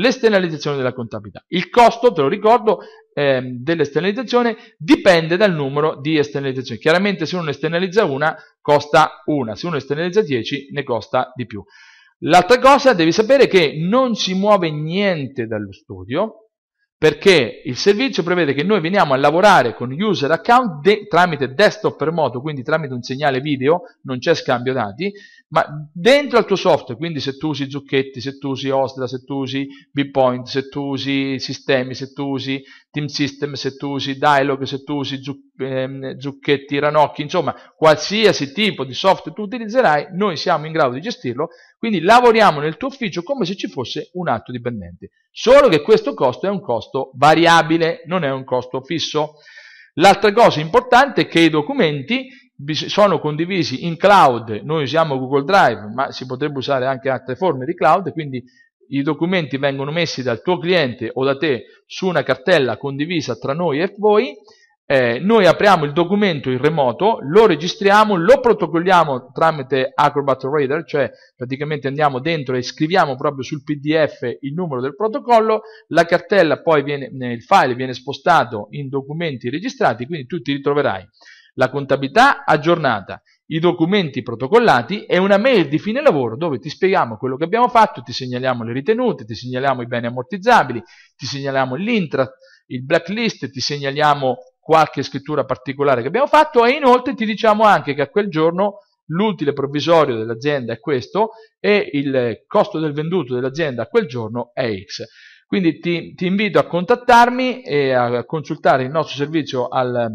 L'esternalizzazione della contabilità. Il costo, te lo ricordo, ehm, dell'esternalizzazione dipende dal numero di esternalizzazioni. Chiaramente se uno ne esternalizza una, costa una. Se uno esternalizza 10, ne costa di più. L'altra cosa, devi sapere che non si muove niente dallo studio, perché il servizio prevede che noi veniamo a lavorare con user account de tramite desktop remoto, quindi tramite un segnale video, non c'è scambio dati, ma dentro al tuo software, quindi se tu usi Zucchetti, se tu usi Ostra, se tu usi Bpoint, se tu usi Sistemi, se tu usi Team System, se tu usi Dialog, se tu usi ehm, Zucchetti, Ranocchi, insomma qualsiasi tipo di software tu utilizzerai, noi siamo in grado di gestirlo, quindi lavoriamo nel tuo ufficio come se ci fosse un altro dipendente, solo che questo costo è un costo variabile, non è un costo fisso. L'altra cosa importante è che i documenti sono condivisi in cloud, noi usiamo Google Drive, ma si potrebbe usare anche altre forme di cloud, quindi i documenti vengono messi dal tuo cliente o da te su una cartella condivisa tra noi e voi, eh, noi apriamo il documento in remoto, lo registriamo, lo protocolliamo tramite Acrobat Reader, cioè praticamente andiamo dentro e scriviamo proprio sul PDF il numero del protocollo, la cartella poi viene, il file viene spostato in documenti registrati, quindi tu ti ritroverai la contabilità aggiornata, i documenti protocollati e una mail di fine lavoro dove ti spieghiamo quello che abbiamo fatto, ti segnaliamo le ritenute, ti segnaliamo i beni ammortizzabili, ti segnaliamo l'intra, il blacklist, ti segnaliamo qualche scrittura particolare che abbiamo fatto e inoltre ti diciamo anche che a quel giorno l'utile provvisorio dell'azienda è questo e il costo del venduto dell'azienda a quel giorno è X. Quindi ti, ti invito a contattarmi e a consultare il nostro servizio al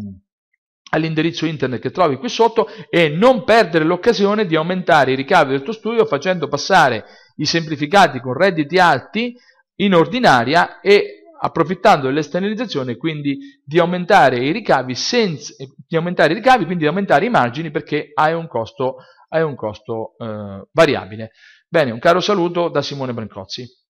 all'indirizzo internet che trovi qui sotto e non perdere l'occasione di aumentare i ricavi del tuo studio facendo passare i semplificati con redditi alti in ordinaria e approfittando dell'esternalizzazione quindi di aumentare i ricavi senza di aumentare i ricavi quindi di aumentare i margini perché hai un costo, hai un costo eh, variabile bene un caro saluto da Simone Brancozzi